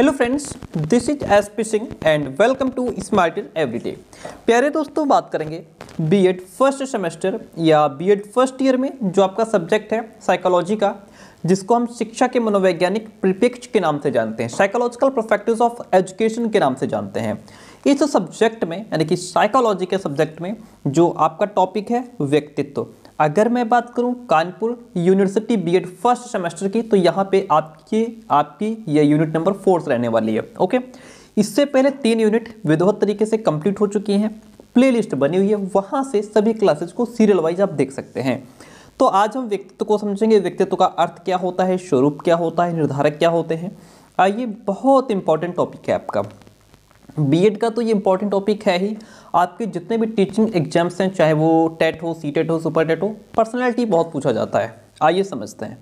hello friends this is S P Singh and welcome to smart in everyday प्यारे दोस्तों बात करेंगे बीएड फर्स्ट सेमेस्टर या बीएड फर्स्ट ईयर में जो आपका सब्जेक्ट है साइकोलॉजी का जिसको हम शिक्षा के मनोवैज्ञानिक प्रिपेक्ष के नाम से जानते हैं साइकोलॉजिकल प्रोफेक्टिव ऑफ एजुकेशन के नाम से जानते हैं इस सब्जेक्ट में यानी कि साइकोलॉजी के सब्जेक्ट में जो आपका टॉपिक है व्यक्तित्व अगर मैं बात करूं Kanpur university B Ed first semester की तो यहाँ पे आपकी आपकी यह यूनिट नंबर फोर्थ रहने वाली है ओके इससे पहले तीन यूनिट विधवत तरीके से कंप्लीट हो चुकी हैं प्लेलिस्ट बनी हुई है वहाँ से सभी क्लासेज को सीरियल वाइज आप देख सकते हैं तो आज हम व्यक्तित्व को समझेंगे व्यक्तित्व का अर्थ क्या होता है स्वरूप क्या होता है निर्धारक क्या होते हैं आइए बहुत इंपॉर्टेंट टॉपिक है आपका बीएड का तो ये इंपॉर्टेंट टॉपिक है ही आपके जितने भी टीचिंग एग्जाम्स हैं चाहे वो टेट हो सी टेट हो सुपर टेट हो पर्सनैलिटी बहुत पूछा जाता है आइए समझते हैं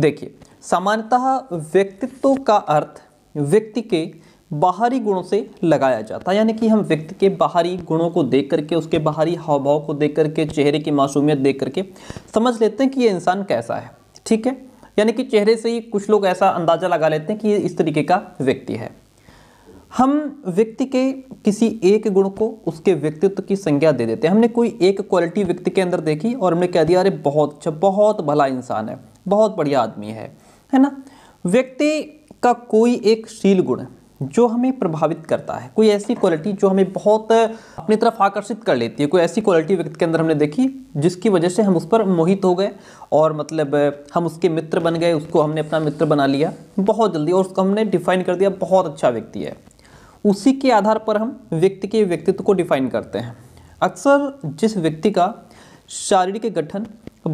देखिए सामान्यतः व्यक्तित्व का अर्थ व्यक्ति के बाहरी गुणों से लगाया जाता है यानी कि हम व्यक्ति के बाहरी गुणों को देख करके उसके बाहरी हाव भाव को देख करके चेहरे की मासूमियत देख करके समझ लेते हैं कि ये इंसान कैसा है ठीक है यानी कि चेहरे से ही कुछ लोग ऐसा अंदाज़ा लगा लेते हैं कि ये इस तरीके का व्यक्ति है हम व्यक्ति के किसी एक गुण को उसके व्यक्तित्व की संज्ञा दे देते हैं हमने कोई एक क्वालिटी व्यक्ति के अंदर देखी और हमने कह दिया अरे बहुत अच्छा बहुत भला इंसान है बहुत बढ़िया आदमी है है ना व्यक्ति का कोई एक शील गुण जो हमें प्रभावित करता है कोई ऐसी क्वालिटी जो हमें बहुत अपनी तरफ आकर्षित कर लेती है कोई ऐसी क्वालिटी व्यक्ति के अंदर हमने देखी जिसकी वजह से हम उस पर मोहित हो गए और मतलब हम उसके मित्र बन गए उसको हमने अपना मित्र बना लिया बहुत जल्दी और उसको हमने डिफाइन कर दिया बहुत अच्छा व्यक्ति है उसी के आधार पर हम व्यक्ति के व्यक्तित्व को डिफाइन करते हैं अक्सर जिस व्यक्ति का शारीरिक गठन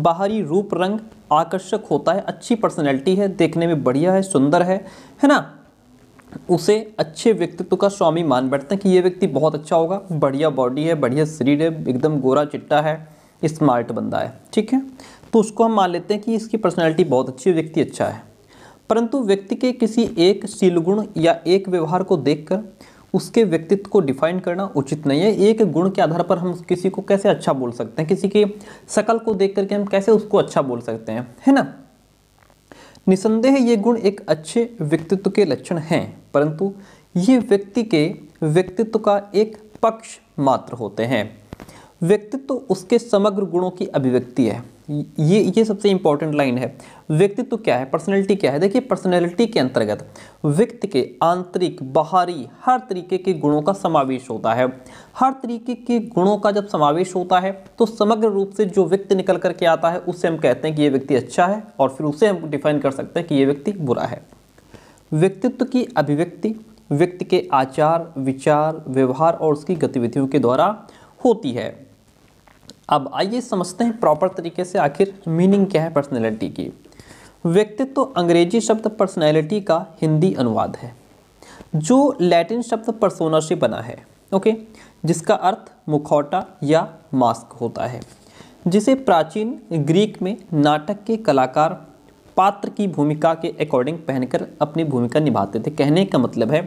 बाहरी रूप रंग आकर्षक होता है अच्छी पर्सनैलिटी है देखने में बढ़िया है सुंदर है है ना उसे अच्छे व्यक्तित्व का स्वामी मान बैठते हैं कि ये व्यक्ति बहुत अच्छा होगा बढ़िया बॉडी है बढ़िया शरीर है एकदम गोरा चिट्टा है स्मार्ट बंदा है ठीक है तो उसको हम मान लेते हैं कि इसकी पर्सनैलिटी बहुत अच्छी व्यक्ति अच्छा है परंतु व्यक्ति के किसी एक शीलगुण या एक व्यवहार को देखकर उसके व्यक्तित्व को डिफाइन करना उचित नहीं है एक गुण के आधार पर हम किसी को कैसे अच्छा बोल सकते हैं किसी की शकल को देख करके हम कैसे उसको अच्छा बोल सकते हैं है ना निसंदेह ये गुण एक अच्छे व्यक्तित्व के लक्षण हैं परंतु ये व्यक्ति के व्यक्तित्व का एक पक्ष मात्र होते हैं व्यक्तित्व उसके समग्र गुणों की अभिव्यक्ति है ये ये सबसे इंपॉर्टेंट लाइन है व्यक्तित्व क्या है पर्सनैलिटी क्या है देखिए पर्सनैलिटी के अंतर्गत व्यक्ति के आंतरिक बाहरी हर तरीके के गुणों का समावेश होता है हर तरीके के गुणों का जब समावेश होता है तो समग्र रूप से जो व्यक्ति निकल करके आता है उससे हम कहते हैं कि ये व्यक्ति अच्छा है और फिर उसे हम डिफाइन कर सकते हैं कि ये व्यक्ति बुरा है व्यक्तित्व की अभिव्यक्ति व्यक्ति के आचार विचार व्यवहार और उसकी गतिविधियों के द्वारा होती है अब आइए समझते हैं प्रॉपर तरीके से आखिर मीनिंग क्या है पर्सनैलिटी की व्यक्तित्व तो अंग्रेजी शब्द पर्सनैलिटी का हिंदी अनुवाद है जो लैटिन शब्द परसोना से बना है ओके जिसका अर्थ मुखौटा या मास्क होता है जिसे प्राचीन ग्रीक में नाटक के कलाकार पात्र की भूमिका के अकॉर्डिंग पहनकर अपनी भूमिका निभाते थे कहने का मतलब है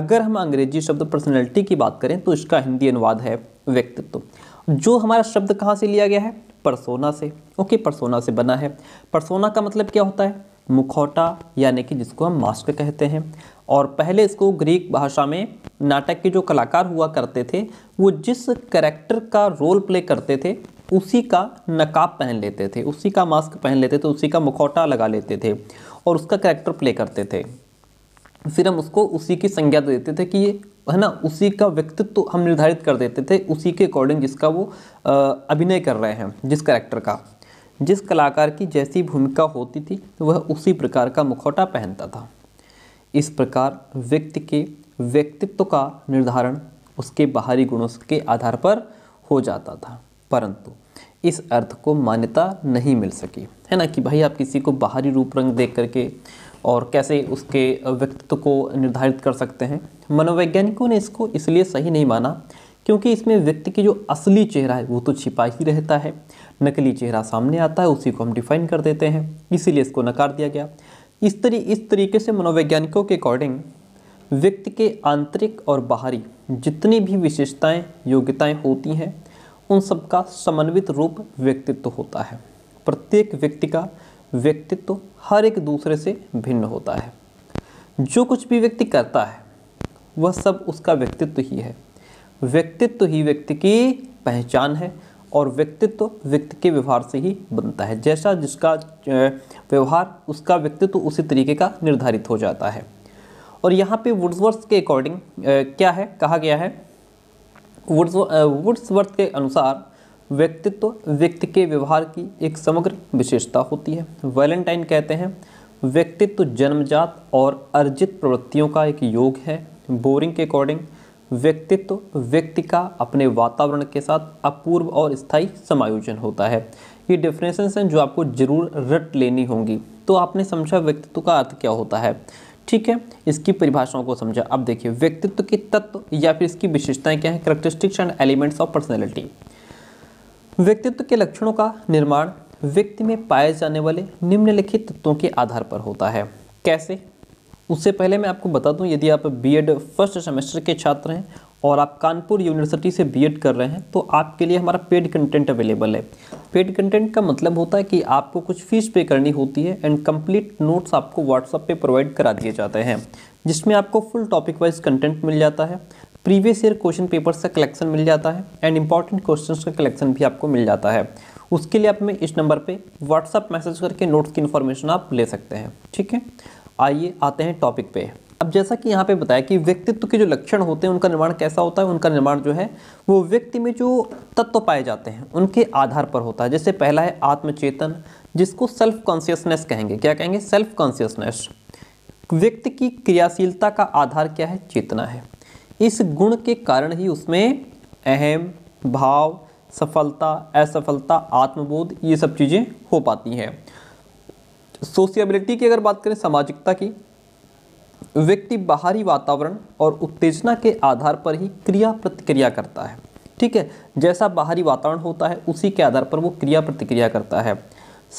अगर हम अंग्रेजी शब्द पर्सनैलिटी की बात करें तो इसका हिंदी अनुवाद है व्यक्तित्व जो हमारा शब्द कहाँ से लिया गया है परसोना से ओके परसोना से बना है परसोना का मतलब क्या होता है मुखौटा यानी कि जिसको हम मास्क कहते हैं और पहले इसको ग्रीक भाषा में नाटक के जो कलाकार हुआ करते थे वो जिस करेक्टर का रोल प्ले करते थे उसी का नकाब पहन लेते थे उसी का मास्क पहन लेते थे उसी का मुखौटा लगा लेते थे और उसका करेक्टर प्ले करते थे फिर हम उसको उसी की संज्ञा देते थे कि ये है ना उसी का व्यक्तित्व तो हम निर्धारित कर देते थे उसी के अकॉर्डिंग जिसका वो अभिनय कर रहे हैं जिस करेक्टर का जिस कलाकार की जैसी भूमिका होती थी वह उसी प्रकार का मुखौटा पहनता था इस प्रकार व्यक्ति के व्यक्तित्व का निर्धारण उसके बाहरी गुणों के आधार पर हो जाता था परंतु इस अर्थ को मान्यता नहीं मिल सकी है ना कि भाई आप किसी को बाहरी रूप रंग देख करके और कैसे उसके व्यक्तित्व को निर्धारित कर सकते हैं मनोवैज्ञानिकों ने इसको इसलिए सही नहीं माना क्योंकि इसमें व्यक्ति की जो असली चेहरा है वो तो छिपा ही रहता है नकली चेहरा सामने आता है उसी को हम डिफाइन कर देते हैं इसीलिए इसको नकार दिया गया इस तरी इस तरीके से मनोवैज्ञानिकों के अकॉर्डिंग व्यक्ति के आंतरिक और बाहरी जितनी भी विशेषताएं योग्यताएं होती हैं उन सबका समन्वित रूप व्यक्तित्व होता है प्रत्येक व्यक्ति का व्यक्तित्व हर एक दूसरे से भिन्न होता है जो कुछ भी व्यक्ति करता है वह सब उसका व्यक्तित्व ही है व्यक्तित्व ही व्यक्ति की पहचान है और व्यक्तित्व व्यक्ति के व्यवहार से ही बनता है जैसा जिसका व्यवहार उसका व्यक्तित्व उसी तरीके का निर्धारित हो जाता है और यहाँ पे वुड्सवर्थ के अकॉर्डिंग क्या है कहा गया है वुड्स वुड्सवर्थ के अनुसार व्यक्तित्व व्यक्ति के व्यवहार की एक समग्र विशेषता होती है वैलेंटाइन कहते हैं व्यक्तित्व जन्मजात और अर्जित प्रवृत्तियों का एक योग है बोरिंग के अकॉर्डिंग व्यक्तित्व व्यक्ति का अपने वातावरण के साथ अपूर्व और स्थायी समायोजन होता है ये डिफ्रेंसेस हैं जो आपको जरूर रट लेनी होंगी तो आपने समझा व्यक्तित्व का अर्थ क्या होता है ठीक है इसकी परिभाषाओं को समझा अब देखिए व्यक्तित्व के तत्व या फिर इसकी विशेषताएं क्या है characteristics and elements of personality व्यक्तित्व के लक्षणों का निर्माण व्यक्ति में पाए जाने वाले निम्नलिखित तत्वों के आधार पर होता है कैसे उससे पहले मैं आपको बता दूं यदि आप बीएड फर्स्ट सेमेस्टर के छात्र हैं और आप कानपुर यूनिवर्सिटी से बीएड कर रहे हैं तो आपके लिए हमारा पेड कंटेंट अवेलेबल है पेड कंटेंट का मतलब होता है कि आपको कुछ फ़ीस पे करनी होती है एंड कंप्लीट नोट्स आपको व्हाट्सअप पे प्रोवाइड करा दिए जाते हैं जिसमें आपको फुल टॉपिक वाइज कंटेंट मिल जाता है प्रीवियस ईयर क्वेश्चन पेपर्स का कलेक्शन मिल जाता है एंड इंपॉर्टेंट क्वेश्चंस का कलेक्शन भी आपको मिल जाता है उसके लिए आप में इस नंबर पे व्हाट्सअप मैसेज करके नोट्स की इन्फॉर्मेशन आप ले सकते हैं ठीक है आइए आते हैं टॉपिक पे अब जैसा कि यहाँ पे बताया कि व्यक्तित्व के जो लक्षण होते हैं उनका निर्माण कैसा होता है उनका निर्माण जो है वो व्यक्ति में जो तत्व पाए जाते हैं उनके आधार पर होता है जैसे पहला है आत्मचेतन जिसको सेल्फ कॉन्सियसनेस कहेंगे क्या कहेंगे सेल्फ कॉन्सियसनेस व्यक्ति की क्रियाशीलता का आधार क्या है चेतना है इस गुण के कारण ही उसमें अहम भाव सफलता असफलता आत्मबोध ये सब चीज़ें हो पाती हैं सोशियबिलिटी की अगर बात करें सामाजिकता की व्यक्ति बाहरी वातावरण और उत्तेजना के आधार पर ही क्रिया प्रतिक्रिया करता है ठीक है जैसा बाहरी वातावरण होता है उसी के आधार पर वो क्रिया प्रतिक्रिया करता है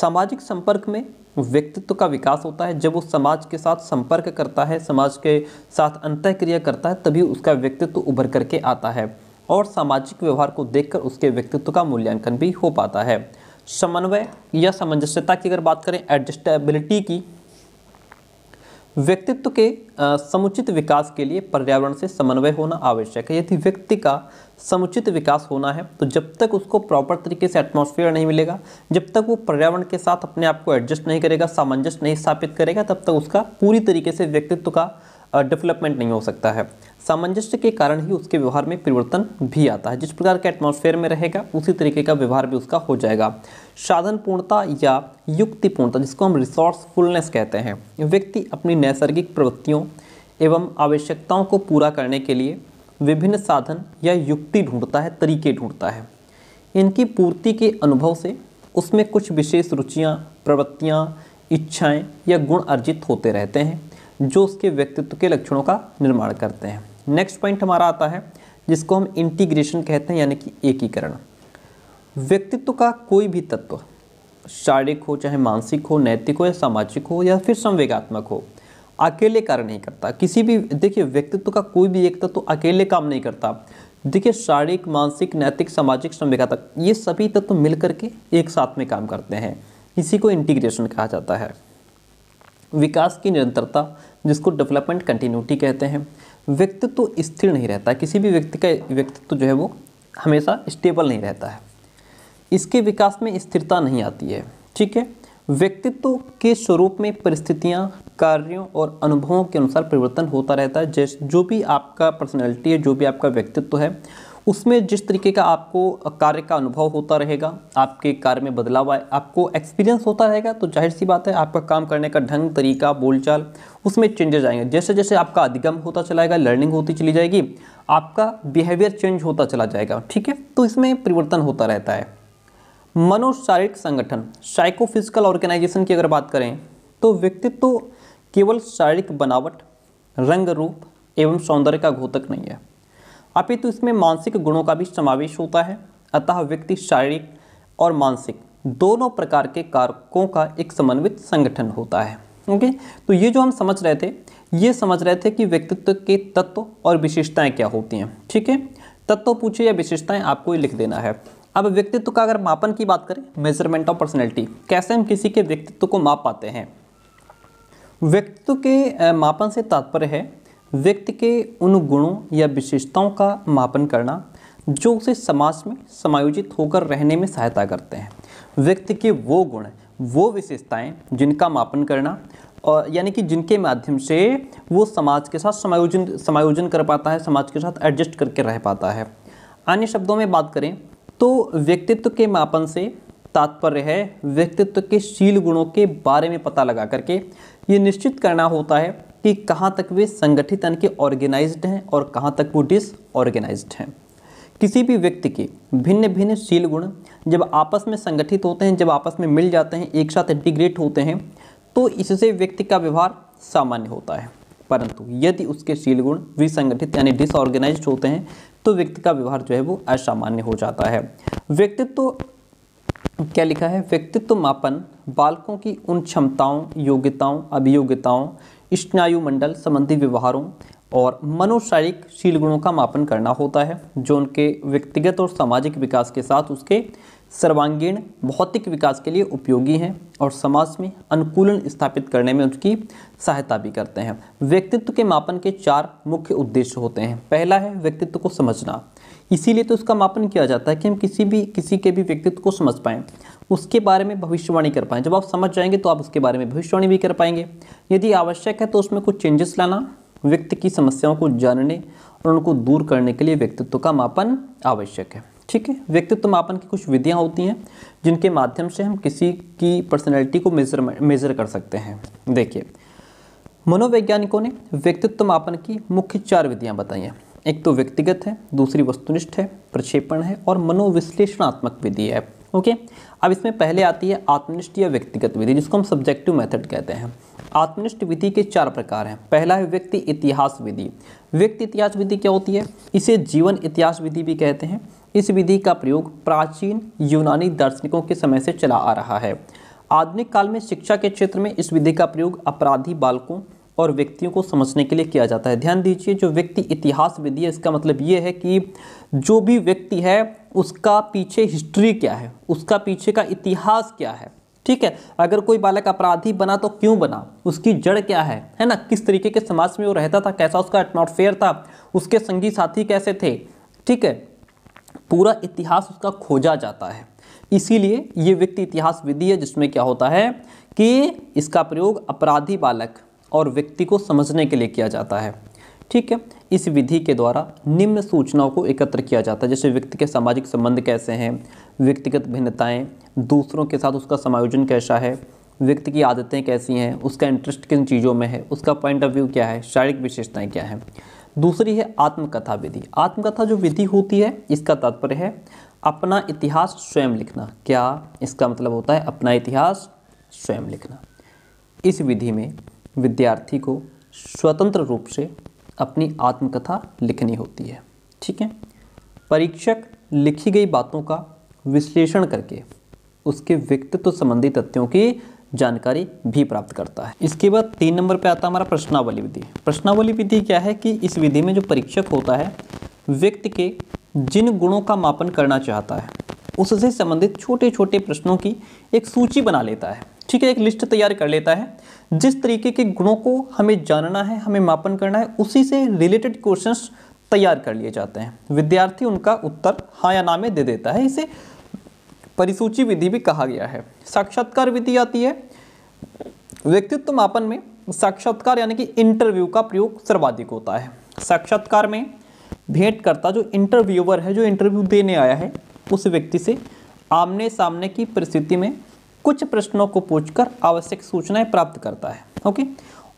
सामाजिक संपर्क में व्यक्तित्व का विकास होता है जब वो समाज के साथ संपर्क करता है समाज के साथ अंतःक्रिया करता है तभी उसका व्यक्तित्व उभर करके आता है और सामाजिक व्यवहार को देखकर उसके व्यक्तित्व का मूल्यांकन भी हो पाता है समन्वय या सामंजस्यता की अगर बात करें एडजस्टेबिलिटी की व्यक्तित्व के समुचित विकास के लिए पर्यावरण से समन्वय होना आवश्यक है यदि व्यक्ति का समुचित विकास होना है तो जब तक उसको प्रॉपर तरीके से एटमॉस्फेयर नहीं मिलेगा जब तक वो पर्यावरण के साथ अपने आप को एडजस्ट नहीं करेगा सामंजस्य नहीं स्थापित करेगा तब तक उसका पूरी तरीके से व्यक्तित्व का डेवलपमेंट नहीं हो सकता है सामंजस्य के कारण ही उसके व्यवहार में परिवर्तन भी आता है जिस प्रकार के एटमॉस्फेयर में रहेगा उसी तरीके का व्यवहार भी उसका हो जाएगा साधन पूर्णता या युक्तिपूर्णता जिसको हम रिसोर्सफुलनेस कहते हैं व्यक्ति अपनी नैसर्गिक प्रवृत्तियों एवं आवश्यकताओं को पूरा करने के लिए विभिन्न साधन या युक्ति ढूंढता है तरीके ढूंढता है इनकी पूर्ति के अनुभव से उसमें कुछ विशेष रुचियाँ प्रवृत्तियाँ इच्छाएँ या गुण अर्जित होते रहते हैं जो उसके व्यक्तित्व के लक्षणों का निर्माण करते हैं नेक्स्ट पॉइंट हमारा आता है जिसको हम इंटीग्रेशन कहते हैं यानी कि एकीकरण व्यक्तित्व का कोई भी तत्व शारीरिक हो चाहे मानसिक हो नैतिक हो या सामाजिक हो या फिर संवेगात्मक हो अकेले कार्य नहीं करता किसी भी देखिए व्यक्तित्व का कोई भी एक तत्व अकेले काम नहीं करता देखिए शारीरिक मानसिक नैतिक सामाजिक संवेगात्मक ये सभी तत्व मिलकर के एक साथ में काम करते हैं इसी को इंटीग्रेशन कहा जाता है विकास की निरंतरता जिसको डेवलपमेंट कंटिन्यूटी कहते हैं व्यक्तित्व तो स्थिर नहीं रहता किसी भी व्यक्ति का व्यक्तित्व तो जो है वो हमेशा स्टेबल नहीं रहता है इसके विकास में स्थिरता नहीं आती है ठीक है व्यक्तित्व के स्वरूप में परिस्थितियाँ कार्यों और अनुभवों के अनुसार परिवर्तन होता रहता है जैसे जो भी आपका पर्सनैलिटी है जो भी आपका व्यक्तित्व है उसमें जिस तरीके का आपको कार्य का अनुभव होता रहेगा आपके कार्य में बदलाव आए आपको एक्सपीरियंस होता रहेगा तो जाहिर सी बात है आपका काम करने का ढंग तरीका बोलचाल उसमें चेंजेस आएंगे जैसे जैसे आपका अधिगम होता चलाएगा लर्निंग होती चली जाएगी आपका बिहेवियर चेंज होता चला जाएगा ठीक है तो इसमें परिवर्तन होता रहता है मनोशारीरिक संगठन साइकोफिजिकल ऑर्गेनाइजेशन की अगर बात करें तो व्यक्तित्व तो केवल शारीरिक बनावट रंग रूप एवं सौंदर्य का घोतक नहीं है अपितु तो इसमें मानसिक गुणों का भी समावेश होता है अतः व्यक्ति शारीरिक और मानसिक दोनों प्रकार के कारकों का एक समन्वित संगठन होता है ओके तो ये जो हम समझ रहे थे ये समझ रहे थे कि व्यक्तित्व के तत्व और विशेषताएं क्या होती हैं ठीक है तत्व पूछे या विशेषताएं आपको लिख देना है अब व्यक्तित्व का अगर मापन की बात करें मेजरमेंट ऑफ पर्सनैलिटी कैसे हम किसी के व्यक्तित्व को माप पाते हैं व्यक्तित्व के मापन से तात्पर्य है व्यक्ति के उन गुणों या विशेषताओं का मापन करना जो उसे समाज में समायोजित होकर रहने में सहायता करते हैं व्यक्ति के वो गुण वो विशेषताएं जिनका मापन करना और यानी कि जिनके माध्यम से वो समाज के साथ समायोजन समायोजन कर पाता है समाज के साथ एडजस्ट करके रह पाता है अन्य शब्दों में बात करें तो व्यक्तित्व के मापन से तात्पर्य है व्यक्तित्व के शील गुणों के बारे में पता लगा करके ये निश्चित करना होता है कि कहाँ तक वे संगठित यानी कि ऑर्गेनाइज्ड हैं और कहाँ तक वो डिसऑर्गेनाइज्ड हैं किसी भी व्यक्ति के भिन्न भिन्न शील गुण जब आपस में संगठित होते हैं जब आपस में मिल जाते हैं एक साथ इंटीग्रेट होते हैं तो इससे व्यक्ति का व्यवहार सामान्य होता है परंतु यदि उसके शील गुण विसंगठित यानी डिसऑर्गेनाइज होते हैं तो व्यक्ति का व्यवहार जो है वो असामान्य हो जाता है व्यक्तित्व तो क्या लिखा है व्यक्तित्व मापन बालकों की उन क्षमताओं योग्यताओं अभियोग्यताओं स्नायुमंडल संबंधी व्यवहारों और मनोशारीरिक शील गुणों का मापन करना होता है जो उनके व्यक्तिगत और सामाजिक विकास के साथ उसके सर्वांगीण भौतिक विकास के लिए उपयोगी हैं और समाज में अनुकूलन स्थापित करने में उसकी सहायता भी करते हैं व्यक्तित्व के मापन के चार मुख्य उद्देश्य होते हैं पहला है व्यक्तित्व को समझना इसीलिए तो उसका मापन किया जाता है कि हम किसी भी किसी के भी व्यक्तित्व को समझ पाएँ उसके बारे में भविष्यवाणी कर पाएँ जब आप समझ जाएंगे तो आप उसके बारे में भविष्यवाणी भी कर पाएंगे यदि आवश्यक है तो उसमें कुछ चेंजेस लाना व्यक्ति की समस्याओं को जानने और उनको दूर करने के लिए व्यक्तित्व का मापन आवश्यक है ठीक है व्यक्तित्व मापन की कुछ विधियाँ होती हैं जिनके माध्यम से हम किसी की पर्सनैलिटी को मेजर मेजर कर सकते हैं देखिए मनोवैज्ञानिकों ने व्यक्तित्व मापन की मुख्य चार विधियाँ बताई हैं एक तो व्यक्तिगत है दूसरी वस्तुनिष्ठ है प्रक्षेपण है और मनोविश्लेषणात्मक विधि है ओके अब इसमें पहले आती है आत्मनिष्ठ या व्यक्तिगत विधि जिसको हम सब्जेक्टिव मेथड कहते हैं आत्मनिष्ठ विधि के चार प्रकार हैं पहला है व्यक्ति इतिहास विधि व्यक्ति इतिहास विधि क्या होती है इसे जीवन इतिहास विधि भी कहते हैं इस विधि का प्रयोग प्राचीन यूनानी दार्शनिकों के समय से चला आ रहा है आधुनिक काल में शिक्षा के क्षेत्र में इस विधि का प्रयोग अपराधी बालकों और व्यक्तियों को समझने के लिए किया जाता है ध्यान दीजिए जो व्यक्ति इतिहास विधि है इसका मतलब ये है कि जो भी व्यक्ति है उसका पीछे हिस्ट्री क्या है उसका पीछे का इतिहास क्या है ठीक है अगर कोई बालक अपराधी बना तो क्यों बना उसकी जड़ क्या है है ना किस तरीके के समाज में वो रहता था कैसा उसका एटमोसफेयर था उसके संगी साथी कैसे थे ठीक है पूरा इतिहास उसका खोजा जाता है इसीलिए ये व्यक्ति इतिहास विधि है जिसमें क्या होता है कि इसका प्रयोग अपराधी बालक और व्यक्ति को समझने के लिए किया जाता है ठीक है इस विधि के द्वारा निम्न सूचनाओं को एकत्र किया जाता है जैसे व्यक्ति के सामाजिक संबंध कैसे हैं व्यक्तिगत भिन्नताएं दूसरों के साथ उसका समायोजन कैसा है व्यक्ति की आदतें कैसी हैं उसका इंटरेस्ट किन चीज़ों में है उसका पॉइंट ऑफ व्यू क्या है शारीरिक विशेषताएँ क्या हैं दूसरी है आत्मकथा विधि आत्मकथा जो विधि होती है इसका तात्पर्य है अपना इतिहास स्वयं लिखना क्या इसका मतलब होता है अपना इतिहास स्वयं लिखना इस विधि में विद्यार्थी को स्वतंत्र रूप से अपनी आत्मकथा लिखनी होती है ठीक है परीक्षक लिखी गई बातों का विश्लेषण करके उसके व्यक्तित्व संबंधी तथ्यों की जानकारी भी प्राप्त करता है इसके बाद तीन नंबर पे आता है हमारा प्रश्नावली विधि प्रश्नावली विधि क्या है कि इस विधि में जो परीक्षक होता है व्यक्ति के जिन गुणों का मापन करना चाहता है उससे संबंधित छोटे छोटे प्रश्नों की एक सूची बना लेता है ठीक है एक लिस्ट तैयार कर लेता है जिस तरीके के गुणों को हमें जानना है हमें मापन करना है उसी से रिलेटेड क्वेश्चन तैयार कर लिए जाते हैं विद्यार्थी उनका उत्तर हाँ या ना में दे देता है इसे परिसूची विधि भी कहा गया है साक्षात्कार विधि आती है व्यक्तित्व मापन में साक्षात्कार यानी कि इंटरव्यू का प्रयोग सर्वाधिक होता है साक्षात्कार में भेंट करता जो इंटरव्यूअर है जो इंटरव्यू देने आया है उस व्यक्ति से आमने सामने की परिस्थिति में कुछ प्रश्नों को पूछकर आवश्यक सूचनाएं प्राप्त करता है ओके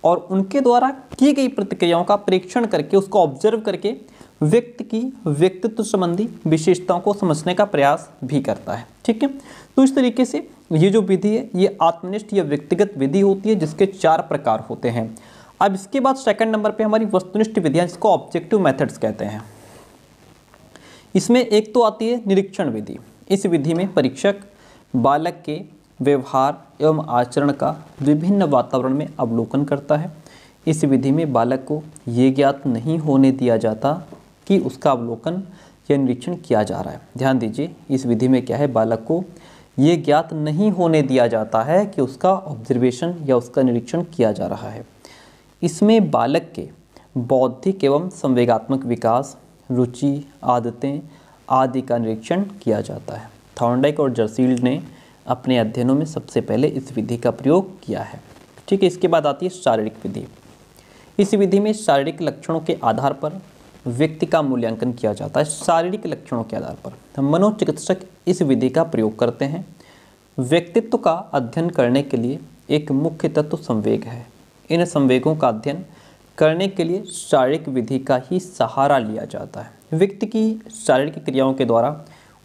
और उनके द्वारा की गई प्रतिक्रियाओं का परीक्षण करके उसको ऑब्जर्व करके व्यक्ति की व्यक्तित्व संबंधी विशेषताओं को समझने का प्रयास भी करता है ठीक है तो इस तरीके से ये जो विधि है ये आत्मनिष्ठ या व्यक्तिगत विधि होती है जिसके चार प्रकार होते हैं अब इसके बाद सेकंड नंबर पे हमारी वस्तुनिष्ठ विधियाँ जिसको ऑब्जेक्टिव मेथड्स कहते हैं इसमें एक तो आती है निरीक्षण विधि इस विधि में परीक्षक बालक के व्यवहार एवं आचरण का विभिन्न वातावरण में अवलोकन करता है इस विधि में बालक को ये ज्ञात नहीं होने दिया जाता कि उसका अवलोकन या निरीक्षण किया जा रहा है ध्यान दीजिए इस विधि में क्या है बालक को ये ज्ञात नहीं होने दिया जाता है कि उसका ऑब्जर्वेशन या उसका निरीक्षण किया जा रहा है इसमें बालक के बौद्धिक एवं संवेगात्मक विकास रुचि आदतें आदि का निरीक्षण किया जाता है थॉर्नडाइक और जर्सील्ड ने अपने अध्ययनों में सबसे पहले इस विधि का प्रयोग किया है ठीक है इसके बाद आती है शारीरिक विधि इस विधि में शारीरिक लक्षणों के आधार पर व्यक्ति का मूल्यांकन किया जाता है शारीरिक लक्षणों के आधार पर तो मनोचिकित्सक इस विधि का प्रयोग करते हैं व्यक्तित्व का अध्ययन करने के लिए एक मुख्य तत्व संवेग है इन संवेगों का अध्ययन करने के लिए शारीरिक विधि का ही सहारा लिया जाता है व्यक्ति की शारीरिक क्रियाओं के द्वारा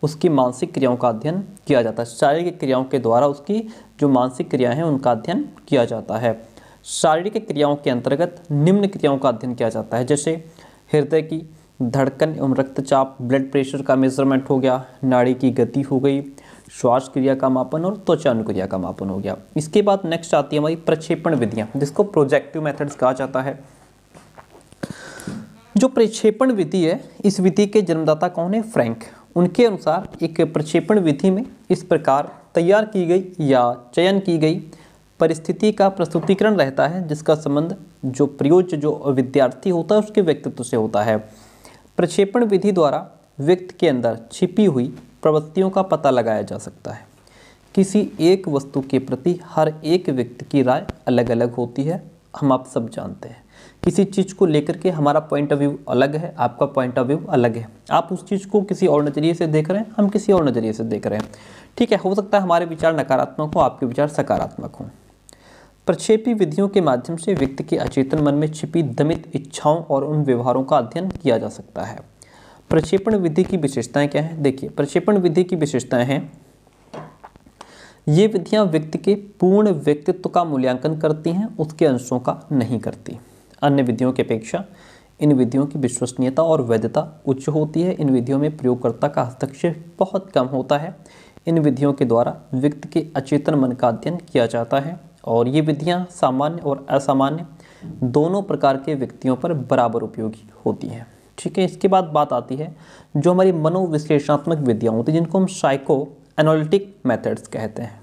उसकी मानसिक क्रियाओं का अध्ययन किया जाता है शारीरिक क्रियाओं के द्वारा उसकी जो मानसिक क्रियाएं हैं उनका अध्ययन किया जाता है शारीरिक क्रियाओं के अंतर्गत निम्न क्रियाओं का अध्ययन किया जाता है जैसे हृदय की धड़कन एवं रक्तचाप ब्लड प्रेशर का मेजरमेंट हो गया नाड़ी की गति हो गई श्वास क्रिया का मापन और त्वचा अनुक्रिया का मापन हो गया इसके बाद नेक्स्ट आती है हमारी प्रक्षेपण विधियाँ जिसको प्रोजेक्टिव मेथड्स कहा जाता है जो प्रक्षेपण विधि है इस विधि के जन्मदाता कौन है फ्रैंक उनके अनुसार एक प्रक्षेपण विधि में इस प्रकार तैयार की गई या चयन की गई परिस्थिति का प्रस्तुतिकरण रहता है जिसका संबंध जो प्रयोज जो विद्यार्थी होता है उसके व्यक्तित्व से होता है प्रक्षेपण विधि द्वारा व्यक्ति के अंदर छिपी हुई प्रवृत्तियों का पता लगाया जा सकता है किसी एक वस्तु के प्रति हर एक व्यक्ति की राय अलग अलग होती है हम आप सब जानते हैं किसी चीज़ को लेकर के हमारा पॉइंट ऑफ व्यू अलग है आपका पॉइंट ऑफ व्यू अलग है आप उस चीज़ को किसी और नज़रिए से देख रहे हैं हम किसी और नज़रिए से देख रहे हैं ठीक है हो सकता है हमारे विचार नकारात्मक हो आपके विचार सकारात्मक हों प्रक्षेपी विधियों के माध्यम से व्यक्ति के अचेतन मन में छिपी दमित इच्छाओं और उन व्यवहारों का अध्ययन किया जा सकता है प्रक्षेपण विधि की विशेषताएं क्या हैं देखिए प्रक्षेपण विधि की विशेषताएं हैं ये विधियां व्यक्ति के पूर्ण व्यक्तित्व का मूल्यांकन करती हैं उसके अंशों का नहीं करती अन्य विधियों की अपेक्षा इन विधियों की विश्वसनीयता और वैधता उच्च होती है इन विधियों में प्रयोगकर्ता का हस्तक्षेप बहुत कम होता है इन विधियों के द्वारा व्यक्ति के अचेतन मन का अध्ययन किया जाता है और ये विधियाँ सामान्य और असामान्य दोनों प्रकार के व्यक्तियों पर बराबर उपयोगी होती हैं ठीक है इसके बाद बात आती है जो हमारी मनोविश्लेषणात्मक विधियाँ होती हैं जिनको हम साइको एनालिटिक मेथड्स कहते हैं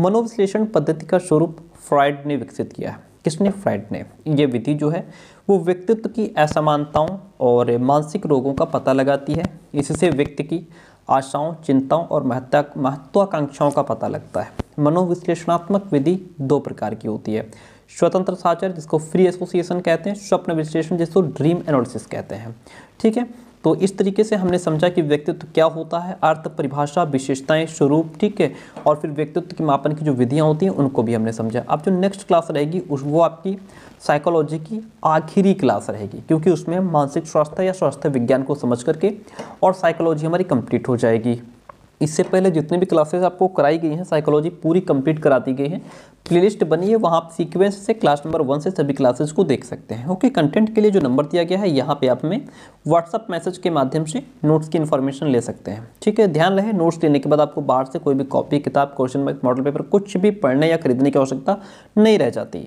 मनोविश्लेषण पद्धति का स्वरूप फ्राइड ने विकसित किया है किसने फ्राइड ने ये विधि जो है वो व्यक्तित्व की असमानताओं और मानसिक रोगों का पता लगाती है इससे व्यक्ति की आशाओं चिंताओं और महत्वाकांक्षाओं का पता लगता है मनोविश्लेषणात्मक विधि दो प्रकार की होती है स्वतंत्र साचर जिसको फ्री एसोसिएशन कहते हैं स्वप्न विश्लेषण जिसको ड्रीम एनालिसिस कहते हैं ठीक है तो इस तरीके से हमने समझा कि व्यक्तित्व क्या होता है अर्थ परिभाषा विशेषताएं स्वरूप ठीक है और फिर व्यक्तित्व के मापन की जो विधियाँ होती हैं उनको भी हमने समझा अब जो नेक्स्ट क्लास रहेगी उस वो आपकी साइकोलॉजी की आखिरी क्लास रहेगी क्योंकि उसमें मानसिक स्वास्थ्य या स्वास्थ्य विज्ञान को समझ करके और साइकोलॉजी हमारी कंप्लीट हो जाएगी इससे पहले जितनी भी क्लासेस आपको कराई गई हैं साइकोलॉजी पूरी कंप्लीट करा दी गई है प्लेलिस्ट बनी है वहाँ आप सीक्वेंस से क्लास नंबर वन से सभी क्लासेस को देख सकते हैं ओके कंटेंट के लिए जो नंबर दिया गया है यहाँ पे आप में व्हाट्सअप मैसेज के माध्यम से नोट्स की इन्फॉर्मेशन ले सकते हैं ठीक है ध्यान रहे नोट्स लेने के बाद आपको बाहर से कोई भी कॉपी किताब क्वेश्चन मार्क मॉडल पेपर कुछ भी पढ़ने या खरीदने की आवश्यकता नहीं रह जाती